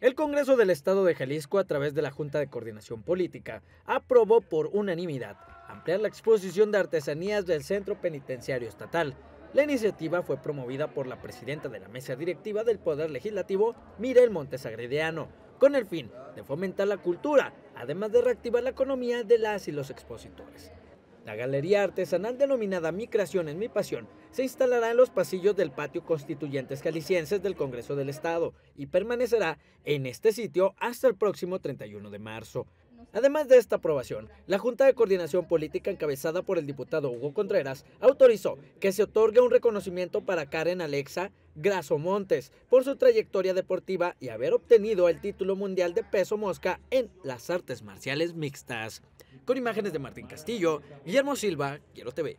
El Congreso del Estado de Jalisco, a través de la Junta de Coordinación Política, aprobó por unanimidad ampliar la exposición de artesanías del Centro Penitenciario Estatal. La iniciativa fue promovida por la presidenta de la mesa directiva del Poder Legislativo, Mirel Montesagrediano, con el fin de fomentar la cultura, además de reactivar la economía de las y los expositores. La galería artesanal denominada Mi Creación en Mi Pasión se instalará en los pasillos del patio Constituyentes Jaliscienses del Congreso del Estado y permanecerá en este sitio hasta el próximo 31 de marzo. Además de esta aprobación, la Junta de Coordinación Política encabezada por el diputado Hugo Contreras autorizó que se otorgue un reconocimiento para Karen Alexa Graso Montes por su trayectoria deportiva y haber obtenido el título mundial de peso mosca en las artes marciales mixtas. Con imágenes de Martín Castillo, Guillermo Silva, Quiero TV.